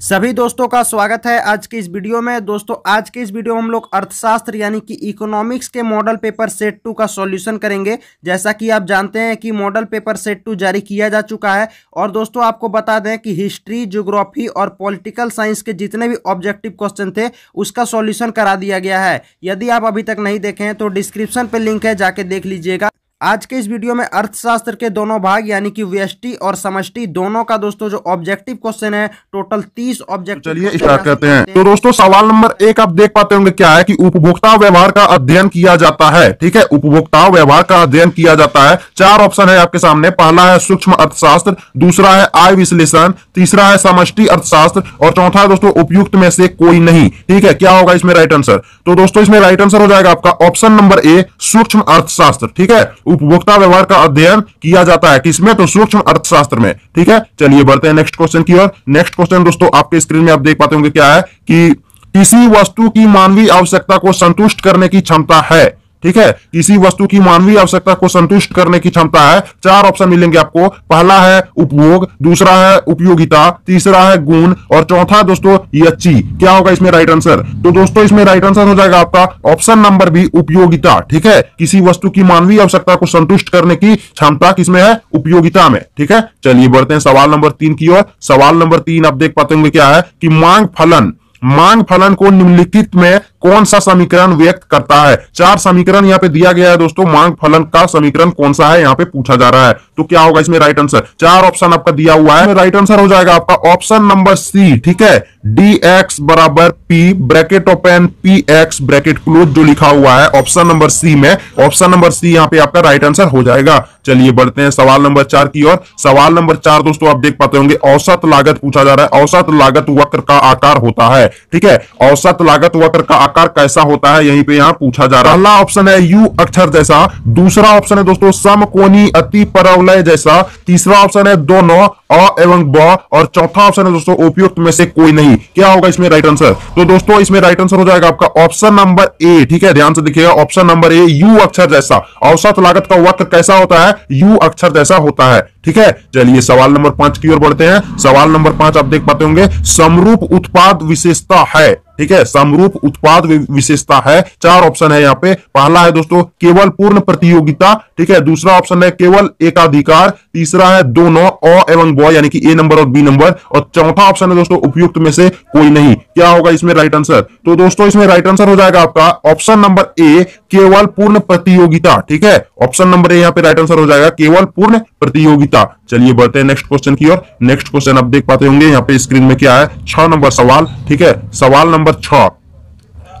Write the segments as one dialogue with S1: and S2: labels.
S1: सभी दोस्तों का स्वागत है आज की इस वीडियो में दोस्तों आज की इस वीडियो में हम लोग अर्थशास्त्र यानी कि इकोनॉमिक्स के मॉडल पेपर सेट टू का सॉल्यूशन करेंगे जैसा कि आप जानते हैं कि मॉडल पेपर सेट टू जारी किया जा चुका है और दोस्तों आपको बता दें कि हिस्ट्री जोग्राफी और पॉलिटिकल साइंस के जितने भी ऑब्जेक्टिव क्वेश्चन थे उसका सोल्यूशन करा दिया गया है यदि आप अभी तक नहीं देखे हैं तो डिस्क्रिप्शन पर लिंक है जाके देख लीजिएगा आज के इस वीडियो में अर्थशास्त्र के दोनों भाग यानी कि व्यष्टि और समष्टि दोनों का दोस्तों जो ऑब्जेक्टिव क्वेश्चन है टोटल तीस ऑब्जेक्ट तो चलिए स्टार्ट
S2: करते हैं तो दोस्तों सवाल नंबर एक आप देख पाते होंगे क्या है कि उपभोक्ता व्यवहार का अध्ययन किया जाता है ठीक है उपभोक्ता व्यवहार का अध्ययन किया जाता है चार ऑप्शन है आपके सामने पहला है सूक्ष्म अर्थशास्त्र दूसरा है आय विश्लेषण तीसरा है समष्टि अर्थशास्त्र और चौथा दोस्तों उपयुक्त में से कोई नहीं ठीक है क्या होगा इसमें राइट आंसर तो दोस्तों इसमें राइट आंसर हो जाएगा आपका ऑप्शन नंबर ए सूक्ष्म अर्थशास्त्र ठीक है उपभोक्ता व्यवहार का अध्ययन किया जाता है किसमें तो सूक्ष्म अर्थशास्त्र में ठीक है चलिए बढ़ते हैं नेक्स्ट क्वेश्चन की ओर नेक्स्ट क्वेश्चन दोस्तों आपके स्क्रीन में आप देख पाते होंगे क्या है कि किसी वस्तु की मानवीय आवश्यकता को संतुष्ट करने की क्षमता है ठीक है किसी वस्तु की मानवीय आवश्यकता को संतुष्ट करने की क्षमता है चार ऑप्शन मिलेंगे आपको पहला है उपभोग दूसरा है उपयोगिता तीसरा है गुण और चौथा दोस्तों यच्ची क्या होगा इसमें राइट आंसर तो दोस्तों इसमें राइट आंसर हो जाएगा आपका ऑप्शन नंबर बी उपयोगिता ठीक है किसी वस्तु की मानवीय आवश्यकता को संतुष्ट करने की क्षमता किसमें है उपयोगिता में ठीक है चलिए बढ़ते हैं सवाल नंबर तीन की ओर सवाल नंबर तीन आप देख पाते होंगे क्या है कि मांग फलन मांग फलन को निम्नलिखित में कौन सा समीकरण व्यक्त करता है चार समीकरण यहाँ पे दिया गया है दोस्तों मांग फलन का समीकरण कौन सा है यहाँ पे पूछा जा रहा है तो क्या होगा इसमें राइट आंसर चार ऑप्शन आपका दिया हुआ है राइट आंसर हो जाएगा आपका ऑप्शन नंबर सी ठीक है डी एक्स बराबर P bracket open P X bracket close जो लिखा हुआ है ऑप्शन नंबर सी में ऑप्शन नंबर सी यहाँ पे आपका राइट आंसर हो जाएगा चलिए बढ़ते हैं सवाल नंबर चार की ओर सवाल नंबर चार दोस्तों आप देख पाते होंगे औसत लागत पूछा जा रहा है औसत लागत वक्र का आकार होता है ठीक है औसत लागत वक्र का आकार कैसा होता है यहीं पे यहाँ पूछा जा रहा है पहला ऑप्शन है यू अक्षर जैसा दूसरा ऑप्शन है दोस्तों सम कोनी अति परवलय जैसा तीसरा ऑप्शन है दोनों अ एवं ब और चौथा ऑप्शन है दोस्तों उपयुक्त में से कोई नहीं सी क्या होगा इसमें राइट आंसर तो दोस्तों इसमें राइट आंसर हो जाएगा आपका ऑप्शन नंबर ए ठीक है ध्यान से देखिएगा ऑप्शन नंबर ए यू अक्षर जैसा औसत लागत का वक्त कैसा होता है यू अक्षर जैसा होता है ठीक है चलिए सवाल नंबर पांच की ओर बढ़ते हैं सवाल नंबर पांच आप देख पाते होंगे समरूप उत्पाद विशेषता है ठीक है समरूप उत्पाद विशेषता है चार ऑप्शन है यहाँ पे पहला है दोस्तों केवल पूर्ण प्रतियोगिता ठीक है दूसरा ऑप्शन है केवल एकाधिकार तीसरा है दोनों अ एवं ब यानी कि ए नंबर और बी नंबर और चौथा ऑप्शन है दोस्तों उपयुक्त में से कोई नहीं क्या होगा इसमें राइट आंसर तो दोस्तों इसमें राइट आंसर हो जाएगा आपका ऑप्शन नंबर ए केवल पूर्ण प्रतियोगिता ठीक है ऑप्शन नंबर ए यहाँ पे राइट आंसर हो जाएगा केवल पूर्ण प्रतियोगिता गीता चलिए बढ़ते हैं नेक्स्ट क्वेश्चन की ओर नेक्स्ट क्वेश्चन आप देख पाते होंगे यहाँ पे स्क्रीन में क्या है छ नंबर सवाल ठीक है सवाल नंबर छ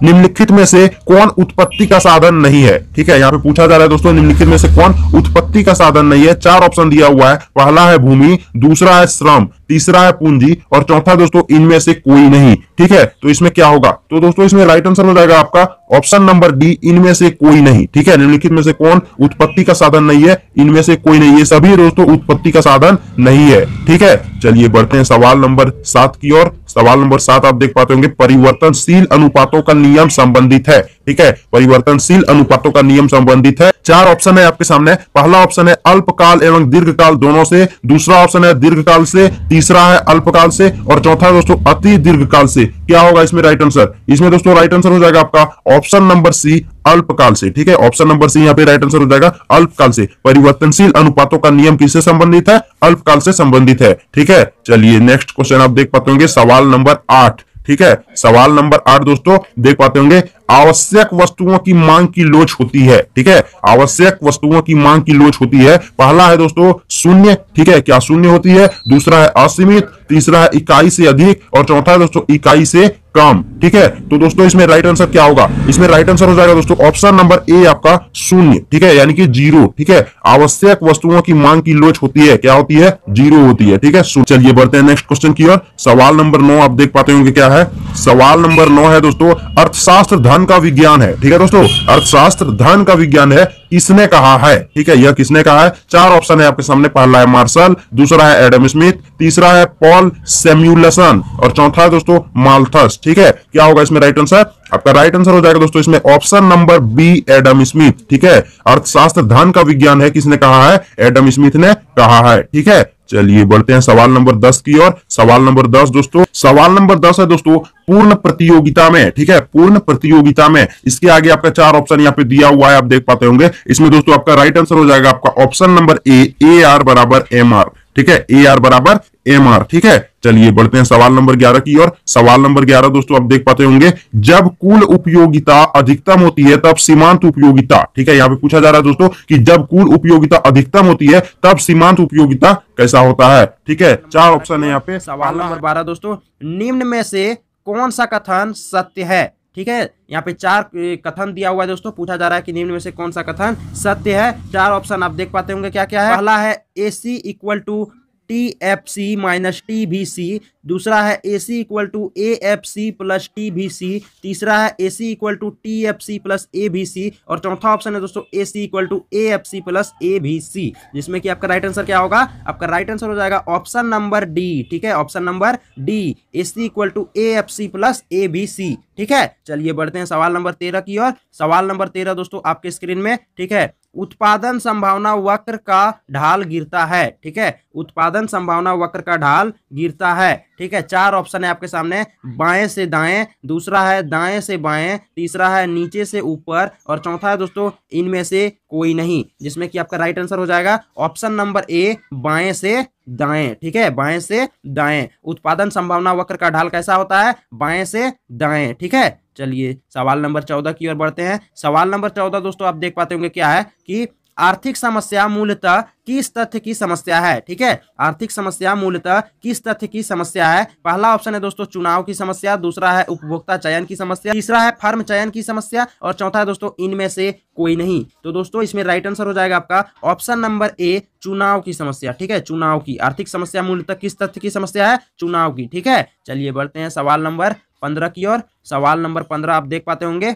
S2: निम्नलिखित में से कौन उत्पत्ति का साधन नहीं है ठीक है यहाँ पे पूछा जा रहा है दोस्तों निम्नलिखित में से कौन उत्पत्ति का साधन नहीं है चार ऑप्शन दिया हुआ है पहला है भूमि दूसरा है श्रम तीसरा है पूंजी और चौथा दोस्तों इनमें से कोई नहीं ठीक है तो इसमें क्या होगा तो दोस्तों इसमें राइट आंसर हो जाएगा आपका ऑप्शन नंबर डी इनमें से कोई नहीं ठीक है निम्नलिखित में से कौन उत्पत्ति का साधन नहीं है इनमें से कोई नहीं ये सभी दोस्तों उत्पत्ति का साधन नहीं है ठीक है चलिए बढ़ते हैं सवाल नंबर सात की ओर सवाल नंबर सात आप देख पाते होंगे परिवर्तनशील अनुपातों का नियम संबंधित है ठीक है परिवर्तनशील अनुपातों का नियम संबंधित है चार ऑप्शन है आपके सामने पहला ऑप्शन है अल्पकाल एवं दीर्घकाल दोनों से दूसरा ऑप्शन है दीर्घकाल से तीसरा है अल्पकाल से और चौथा है दोस्तों अति दीर्घकाल से क्या होगा इसमें राइट आंसर इसमें दोस्तों राइट आंसर हो जाएगा आपका ऑप्शन नंबर सी अल्पकाल से ठीक है ऑप्शन नंबर सी यहाँ पे राइट आंसर हो जाएगा अल्पकाल से परिवर्तनशील अनुपातों का नियम किससे संबंधित है अल्पकाल से संबंधित है ठीक है चलिए नेक्स्ट क्वेश्चन आप देख पाते होंगे सवाल नंबर आठ ठीक है सवाल नंबर आठ दोस्तों देख पाते होंगे आवश्यक वस्तुओं की मांग की लोच होती है ठीक है आवश्यक वस्तुओं की मांग की लोच होती है पहला है दोस्तों शून्य ठीक है क्या शून्य होती है दूसरा है असीमित तीसरा है इकाई से अधिक और चौथा है दोस्तों इकाई से कम ठीक है तो दोस्तों इसमें राइट आंसर क्या होगा इसमें राइट आंसर हो जाएगा दोस्तों ऑप्शन नंबर ए आपका शून्य ठीक है यानी कि जीरो ठीक है आवश्यक वस्तुओं की मांग की लोच होती है क्या होती है जीरो होती है ठीक है चलिए बढ़ते हैं नेक्स्ट क्वेश्चन की ओर सवाल नंबर नौ आप देख पाते होंगे क्या है सवाल नंबर नौ है दोस्तों अर्थशास्त्र धन धन का विज्ञान है ठीक है दोस्तों अर्थशास्त्र धन का विज्ञान है इसने कहा है ठीक है यह किसने कहा है चार ऑप्शन है आपके सामने पहला है मार्शल दूसरा है एडम स्मिथ तीसरा है पॉल सेम्यूलसन और चौथा है दोस्तों माल्थस ठीक है क्या होगा इसमें राइट आंसर आपका राइट आंसर हो जाएगा दोस्तों इसमें option number B Adam Smith ठीक है अर्थशास्त्र धन का विज्ञान है किसने कहा है एडम स्मिथ ने कहा है ठीक है चलिए बढ़ते हैं सवाल नंबर दस की ओर सवाल नंबर दस दोस्तों सवाल नंबर दस है दोस्तों पूर्ण प्रतियोगिता में ठीक है पूर्ण प्रतियोगिता में इसके आगे आपका चार ऑप्शन यहाँ पे दिया हुआ है आप देख पाते होंगे इसमें दोस्तों आपका राइट आंसर हो जाएगा आपका option number A A R बराबर एम आर ठीक है ए आर बराबर एम आर ठीक है चलिए बढ़ते हैं सवाल नंबर 11 की और सवाल नंबर 11 दोस्तों आप देख पाते होंगे जब कुल उपयोगिता अधिकतम होती है तब सीमांत उपयोगिता ठीक है यहाँ पे पूछा जा रहा है दोस्तों कि जब कुल उपयोगिता अधिकतम होती है तब सीमांत उपयोगिता कैसा होता है ठीक है चार ऑप्शन है यहाँ पे
S1: सवाल नंबर बारह दोस्तों निम्न में से कौन सा कथन सत्य है ठीक है यहाँ पे चार कथन दिया हुआ है दोस्तों पूछा जा रहा है कि निम्न में से कौन सा कथन सत्य है चार ऑप्शन आप देख पाते होंगे क्या क्या है पहला है A C equal to T F C minus T B C दूसरा है A C equal to A F C plus T B C तीसरा है A C equal to T F C plus A B C और चौथा option है दोस्तों A C equal to A F C plus A B C जिसमें कि आपका right answer क्या होगा आपका राइट आंसर हो जाएगा ऑप्शन नंबर डी ठीक है option number D A C equal to A F C plus A B C ठीक है चलिए बढ़ते हैं सवाल नंबर तेरह की ओर सवाल नंबर तेरह दोस्तों आपके स्क्रीन में ठीक है उत्पादन संभावना वक्र का ढाल गिरता है ठीक है उत्पादन संभावना वक्र का ढाल गिरता है ठीक है चार ऑप्शन है आपके सामने बाएं से दाएं दूसरा है दाएं से बाएं तीसरा है नीचे से ऊपर और चौथा है दोस्तों इनमें से कोई नहीं जिसमें कि आपका राइट आंसर हो जाएगा ऑप्शन नंबर ए बाएं से दाएं ठीक है बाएं से दाएं उत्पादन संभावना वक्र का ढाल कैसा होता है बाएं से दाएं ठीक है चलिए सवाल नंबर चौदह की ओर बढ़ते हैं सवाल नंबर चौदह दोस्तों आप देख पाते होंगे क्या है कि आर्थिक समस्या मूलतः किस तथ्य की समस्या है ठीक है आर्थिक समस्या मूलतः किस तथ्य की समस्या है पहला ऑप्शन है दोस्तों चुनाव की समस्या दूसरा है उपभोक्ता चयन की समस्या तीसरा है फर्म चयन की समस्या और चौथा है दोस्तों इनमें से कोई नहीं तो दोस्तों इसमें राइट आंसर हो जाएगा आपका ऑप्शन नंबर ए चुनाव की समस्या ठीक है चुनाव की आर्थिक समस्या मूलतः किस तथ्य की समस्या है चुनाव की ठीक है चलिए बढ़ते हैं सवाल नंबर पंद्रह की ओर सवाल नंबर पंद्रह आप देख पाते होंगे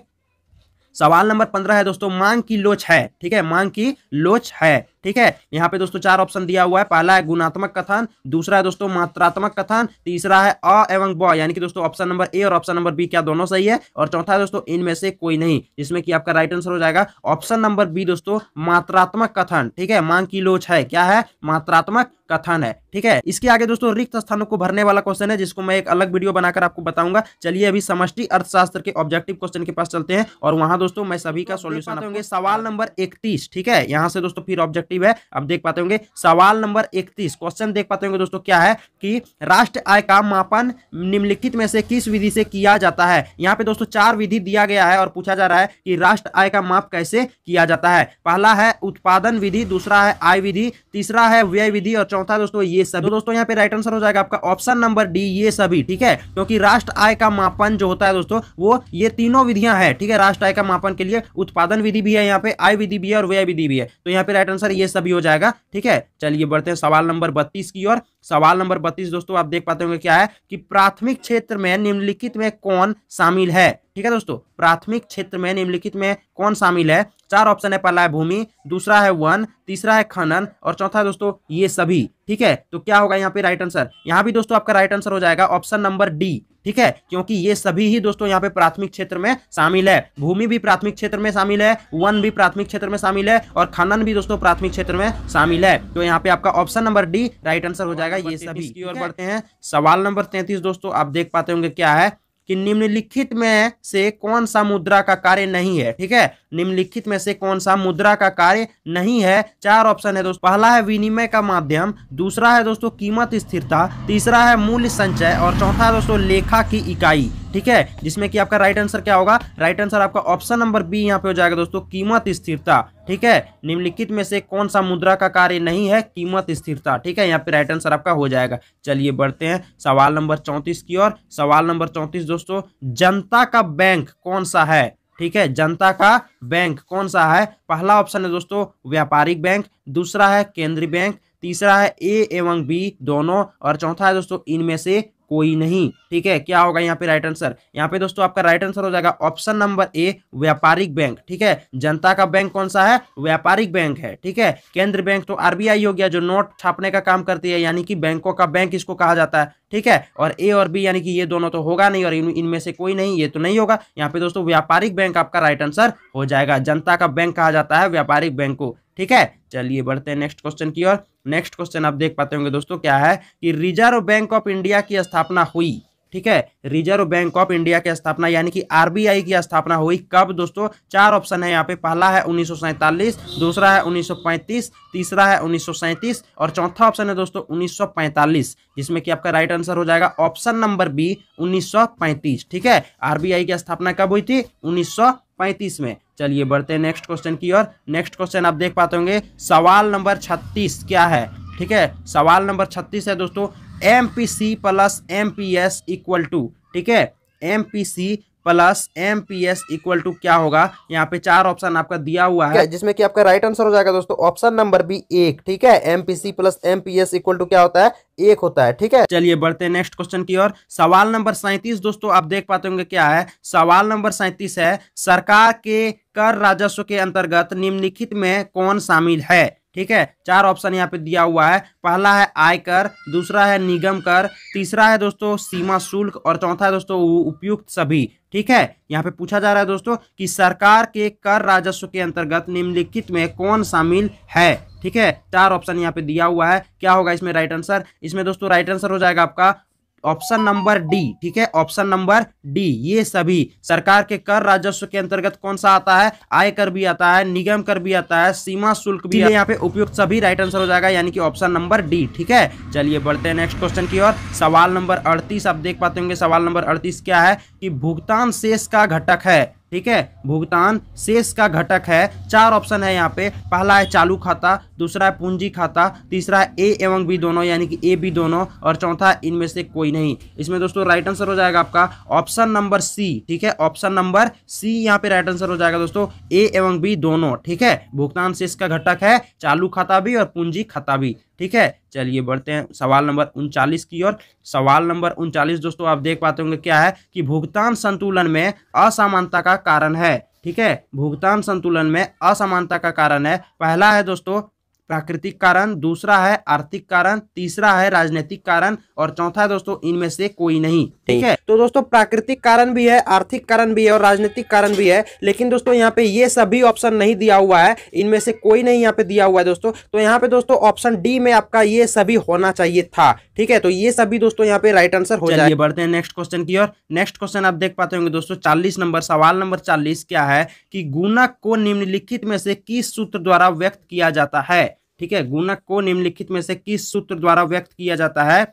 S1: सवाल नंबर पंद्रह है दोस्तों मांग की लोच है ठीक है मांग की लोच है ठीक है यहाँ पे दोस्तों चार ऑप्शन दिया हुआ है पहला है गुणात्मक कथन दूसरा है दोस्तों मात्रात्मक कथन तीसरा है अ एवं ब यानी कि दोस्तों ऑप्शन नंबर ए और ऑप्शन नंबर बी क्या दोनों सही है और चौथा है दोस्तों इनमें से कोई नहीं जिसमें कि आपका राइट आंसर हो जाएगा ऑप्शन नंबर बी दोस्तों मात्रात्मक कथन ठीक है मांग की लोच है क्या है मात्रात्मक कथन है ठीक है इसके आगे दोस्तों रिक्त स्थानों को भरने वाला क्वेश्चन है जिसको मैं एक अलग वीडियो बनाकर आपको बताऊंगा चलिए अभी समष्टि अर्थशास्त्र के ऑब्जेक्टिव क्वेश्चन के पास चलते हैं और वहां दोस्तों मैं सभी का सोल्यूशन तो सवाल नंबर इकतीस ठीक है यहाँ से दोस्तों फिर ऑब्जेक्टिव इफेक्टिव है अब देख पाते होंगे सवाल नंबर इकतीस क्वेश्चन देख पाते होंगे दोस्तों क्या है कि राष्ट्र आय का मापन निम्नलिखित में से किस विधि से किया जाता है यहाँ पे दोस्तों चार विधि दिया गया है और पूछा जा रहा है कि राष्ट्र आय का माप कैसे किया जाता है पहला है उत्पादन विधि दूसरा है आय विधि तीसरा है व्यय विधि और चौथा दोस्तों ये सभी तो दोस्तों यहाँ पे राइट आंसर हो जाएगा आपका ऑप्शन नंबर डी ये सभी ठीक है क्योंकि राष्ट्र आय का मापन जो होता है दोस्तों वो ये तीनों विधियां है ठीक है राष्ट्र आय का मापन के लिए उत्पादन विधि भी है यहाँ पे आय विधि भी है और व्यय विधि भी है तो यहाँ पे राइट आंसर ये सभी हो जाएगा ठीक है चलिए बढ़ते हैं सवाल नंबर बत्तीस की ओर सवाल नंबर बत्तीस दोस्तों आप देख पाते होंगे क्या है कि प्राथमिक क्षेत्र में निम्नलिखित में कौन शामिल है ठीक है दोस्तों प्राथमिक क्षेत्र में निम्नलिखित में कौन शामिल है चार ऑप्शन है पहला है भूमि दूसरा है वन तीसरा है खनन और चौथा है दोस्तों ये सभी ठीक है तो क्या होगा यहाँ पे राइट आंसर यहाँ भी दोस्तों आपका राइट आंसर हो जाएगा ऑप्शन नंबर डी ठीक है क्योंकि ये सभी ही दोस्तों यहाँ पे प्राथमिक क्षेत्र में शामिल है भूमि भी प्राथमिक क्षेत्र में शामिल है वन भी प्राथमिक क्षेत्र में शामिल है और खनन भी दोस्तों प्राथमिक क्षेत्र में शामिल है तो यहाँ पे आपका option number D right answer हो जाएगा ये सभी की ओर बढ़ते हैं सवाल नंबर तैतीस दोस्तों आप देख पाते होंगे क्या है कि निम्नलिखित में से कौन सा मुद्रा का कार्य नहीं है ठीक है निम्नलिखित में से कौन सा मुद्रा का कार्य नहीं है चार ऑप्शन है दोस्तों पहला है विनिमय का माध्यम दूसरा है दोस्तों कीमत स्थिरता तीसरा है मूल्य संचय और चौथा दोस्तों लेखा की इकाई ठीक है जिसमें कि आपका राइट आंसर क्या होगा राइट आंसर आपका ऑप्शन नंबर बी यहाँ पे हो जाएगा दोस्तों कीमत स्थिरता ठीक है निम्नलिखित में से कौन सा मुद्रा का कार्य नहीं है कीमत स्थिरता ठीक है यहाँ पे राइट आंसर आपका हो जाएगा चलिए बढ़ते हैं सवाल नंबर चौंतीस की ओर सवाल नंबर चौंतीस दोस्तों जनता का बैंक कौन सा है ठीक है जनता का बैंक कौन सा है पहला ऑप्शन है दोस्तों व्यापारिक बैंक दूसरा है केंद्रीय बैंक तीसरा है ए एवं बी दोनों और चौथा है दोस्तों इनमें से कोई नहीं ठीक है क्या होगा यहाँ पे राइट आंसर यहाँ पे दोस्तों आपका राइट आंसर हो जाएगा ऑप्शन नंबर ए व्यापारिक बैंक ठीक है जनता का बैंक कौन सा है व्यापारिक बैंक है ठीक है केंद्र बैंक तो आरबीआई हो गया जो नोट छापने का काम करती है यानी कि बैंकों का बैंक इसको कहा जाता है ठीक है और ए और बी यानी कि ये दोनों तो होगा नहीं और इनमें से कोई नहीं ये तो नहीं होगा यहाँ पे दोस्तों व्यापारिक बैंक आपका राइट आंसर हो जाएगा जनता का बैंक कहा जाता है व्यापारिक बैंक को ठीक है चलिए बढ़ते हैं नेक्स्ट क्वेश्चन की ओर नेक्स्ट क्वेश्चन आप देख पाते होंगे दोस्तों क्या है कि रिजर्व बैंक ऑफ इंडिया की स्थापना हुई ठीक है रिजर्व बैंक ऑफ इंडिया की स्थापना यानी कि आरबीआई की स्थापना हुई कब दोस्तों चार ऑप्शन है यहाँ पे पहला है उन्नीस दूसरा है उन्नीस तीसरा है उन्नीस और चौथा ऑप्शन है दोस्तों उन्नीस जिसमें कि आपका राइट आंसर हो जाएगा ऑप्शन नंबर बी उन्नीस ठीक है आरबीआई की स्थापना कब हुई थी उन्नीस पैंतीस में चलिए बढ़ते हैं नेक्स्ट क्वेश्चन की ओर नेक्स्ट क्वेश्चन आप देख पाते होंगे सवाल नंबर छत्तीस क्या है ठीक है सवाल नंबर छत्तीस है दोस्तों M P C plus M P S equal to ठीक है M P C plus M P S equal to क्या होगा यहाँ पे चार ऑप्शन आपका दिया हुआ है जिसमें कि आपका राइट आंसर हो जाएगा दोस्तों ऑप्शन नंबर बी एक ठीक है M P C plus M P S equal to क्या होता है एक होता है ठीक है चलिए बढ़ते हैं नेक्स्ट क्वेश्चन की ओर सवाल नंबर सैंतीस दोस्तों आप देख पाते होंगे क्या है सवाल नंबर सैंतीस है सरकार के कर राजस्व के अंतर्गत निम्नलिखित में कौन शामिल है ठीक है चार ऑप्शन यहाँ पे दिया हुआ है पहला है आयकर दूसरा है निगम कर तीसरा है दोस्तों सीमा शुल्क और चौथा है दोस्तों उपयुक्त सभी ठीक है यहाँ पे पूछा जा रहा है दोस्तों कि सरकार के कर राजस्व के अंतर्गत निम्नलिखित में कौन शामिल है ठीक है चार ऑप्शन यहाँ पे दिया हुआ है क्या होगा इसमें राइट आंसर इसमें दोस्तों राइट आंसर हो जाएगा आपका ऑप्शन नंबर डी ठीक है ऑप्शन नंबर डी ये सभी सरकार के कर राजस्व के अंतर्गत कौन सा आता है आय कर भी आता है निगम कर भी आता है सीमा शुल्क भी यहाँ पे उपयुक्त सभी राइट आंसर हो जाएगा यानी कि ऑप्शन नंबर डी ठीक है चलिए बढ़ते हैं नेक्स्ट क्वेश्चन की ओर सवाल नंबर अड़तीस आप देख पाते होंगे सवाल नंबर अड़तीस क्या है कि भुगतान शेष का घटक है ठीक है भुगतान शेष का घटक है चार ऑप्शन है यहाँ पे पहला है चालू खाता दूसरा है पूंजी खाता तीसरा है ए एवं बी दोनों यानी कि ए बी दोनों और चौथा इनमें से कोई नहीं इसमें दोस्तों राइट आंसर हो जाएगा आपका ऑप्शन नंबर सी ठीक है ऑप्शन नंबर सी यहाँ पे राइट आंसर हो जाएगा दोस्तों ए एवं बी दोनों ठीक है भुगतान शेष का घटक है चालू खाता भी और पूंजी खाता भी ठीक है चलिए बढ़ते हैं सवाल नंबर उनचालीस की ओर सवाल नंबर उनचालीस दोस्तों आप देख पाते होंगे क्या है कि भुगतान संतुलन में असमानता का कारण है ठीक है भुगतान संतुलन में असमानता का कारण है पहला है दोस्तों प्राकृतिक कारण दूसरा है आर्थिक कारण तीसरा है राजनीतिक कारण और चौथा है दोस्तों इनमें से कोई नहीं ठीक है तो दोस्तों प्राकृतिक कारण भी है आर्थिक कारण भी है और राजनीतिक कारण भी है लेकिन दोस्तों यहाँ पे ये सभी ऑप्शन नहीं दिया हुआ है इनमें से कोई नहीं यहाँ पे दिया हुआ है दोस्तों तो यहाँ पे दोस्तों ऑप्शन डी में आपका ये सभी होना चाहिए था ठीक है तो ये सभी दोस्तों यहाँ पे राइट आंसर हो जाए बढ़ते हैं नेक्स्ट क्वेश्चन की ओर नेक्स्ट क्वेश्चन आप देख पाते होंगे दोस्तों चालीस नंबर सवाल नंबर चालीस क्या है कि गुना को निम्नलिखित में से किस सूत्र द्वारा व्यक्त किया जाता है ठीक है गुणक को निम्नलिखित में से किस सूत्र द्वारा व्यक्त किया जाता है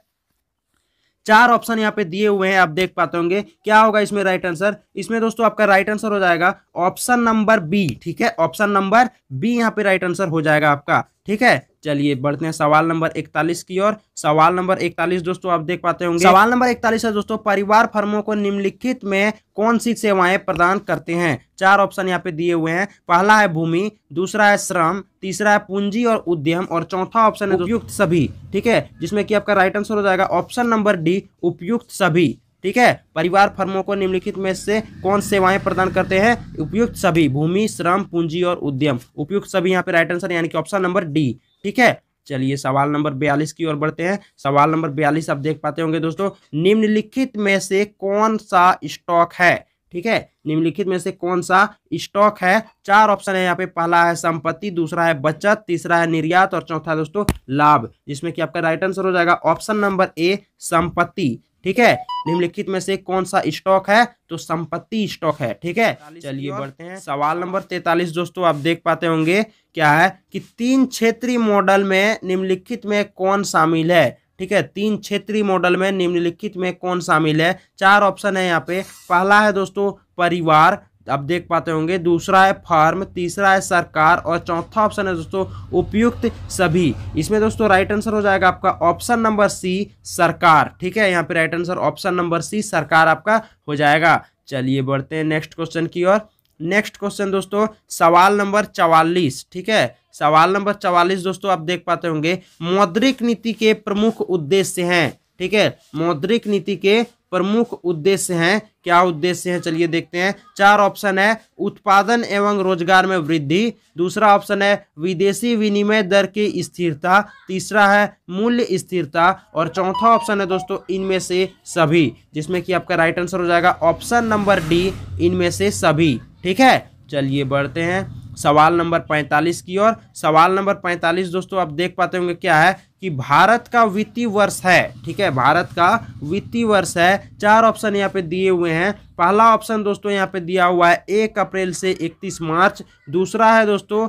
S1: चार ऑप्शन यहाँ पे दिए हुए हैं आप देख पाते होंगे क्या होगा इसमें राइट आंसर इसमें दोस्तों आपका राइट आंसर हो जाएगा ऑप्शन नंबर बी ठीक है ऑप्शन नंबर बी यहाँ पे राइट आंसर हो जाएगा आपका ठीक है चलिए बढ़ते हैं सवाल नंबर इकतालीस की ओर सवाल नंबर इकतालीस दोस्तों आप देख पाते होंगे सवाल नंबर इकतालीस है दोस्तों परिवार फर्मों को निम्नलिखित में कौन सी सेवाएं प्रदान करते हैं चार ऑप्शन यहाँ पे दिए हुए हैं पहला है भूमि दूसरा है श्रम तीसरा है पूंजी और उद्यम और चौथा ऑप्शन है उपयुक्त सभी ठीक है जिसमें कि आपका राइट आंसर हो जाएगा ऑप्शन नंबर डी उपयुक्त सभी ठीक है परिवार फर्मों को निम्नलिखित में से कौन सेवाएं प्रदान करते हैं उपयुक्त सभी भूमि श्रम पूंजी और उद्यम उपयुक्त सभी यहाँ पे राइट आंसर यानी कि ऑप्शन नंबर डी ठीक है चलिए सवाल नंबर बयालीस की ओर बढ़ते हैं सवाल नंबर बयालीस आप देख पाते होंगे दोस्तों निम्नलिखित में से कौन सा स्टॉक है ठीक है निम्नलिखित में से कौन सा स्टॉक है चार ऑप्शन है यहाँ पे पहला है संपत्ति दूसरा है बचत तीसरा है निर्यात और चौथा दोस्तों लाभ जिसमें कि आपका राइट आंसर हो जाएगा ऑप्शन नंबर ए संपत्ति ठीक है निम्नलिखित में से कौन सा स्टॉक है तो संपत्ति स्टॉक है ठीक है चलिए बढ़ते हैं सवाल नंबर तैतालीस दोस्तों आप देख पाते होंगे क्या है कि तीन क्षेत्रीय मॉडल में निम्नलिखित में कौन शामिल है ठीक है तीन क्षेत्रीय मॉडल में निम्नलिखित में कौन शामिल है चार ऑप्शन है यहाँ पे पहला है दोस्तों परिवार आप देख पाते होंगे दूसरा है फार्म तीसरा है सरकार और चौथा ऑप्शन है दोस्तों उपयुक्त सभी इसमें दोस्तों राइट आंसर हो जाएगा आपका ऑप्शन नंबर सी सरकार ठीक है यहाँ पे right answer option number C सरकार आपका हो जाएगा चलिए बढ़ते हैं नेक्स्ट क्वेश्चन की ओर नेक्स्ट क्वेश्चन दोस्तों सवाल नंबर चवालीस ठीक है सवाल नंबर चवालीस दोस्तों आप देख पाते होंगे मौद्रिक नीति के प्रमुख उद्देश्य हैं ठीक है मौद्रिक नीति के प्रमुख उद्देश्य हैं क्या उद्देश्य है चलिए देखते हैं चार ऑप्शन है उत्पादन एवं रोजगार में वृद्धि दूसरा ऑप्शन है विदेशी विनिमय दर की स्थिरता तीसरा है मूल्य स्थिरता और चौथा ऑप्शन है दोस्तों इनमें से सभी जिसमें कि आपका राइट आंसर हो जाएगा ऑप्शन नंबर डी इनमें से सभी ठीक है चलिए बढ़ते हैं सवाल नंबर 45 की ओर सवाल नंबर 45 दोस्तों आप देख पाते होंगे क्या है कि भारत का वित्तीय वर्ष है ठीक है भारत का वित्तीय वर्ष है चार ऑप्शन यहाँ पे दिए हुए हैं पहला ऑप्शन दोस्तों यहाँ पे दिया हुआ है एक अप्रैल से इकतीस मार्च दूसरा है दोस्तों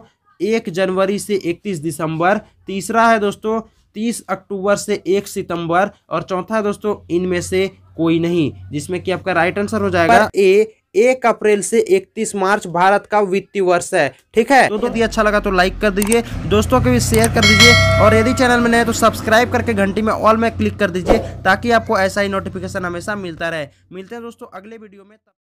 S1: एक जनवरी से इकतीस दिसंबर तीसरा है दोस्तों तीस अक्टूबर से एक सितंबर और चौथा है दोस्तों इनमें से कोई नहीं जिसमें कि आपका राइट आंसर हो जाएगा ए एक अप्रैल से 31 मार्च भारत का वित्तीय वर्ष है ठीक है तो यदि अच्छा लगा तो लाइक कर दीजिए दोस्तों के भी शेयर कर दीजिए और यदि चैनल में नए तो सब्सक्राइब करके घंटी में ऑल में क्लिक कर दीजिए ताकि आपको ऐसा ही नोटिफिकेशन हमेशा मिलता रहे मिलते हैं दोस्तों अगले वीडियो में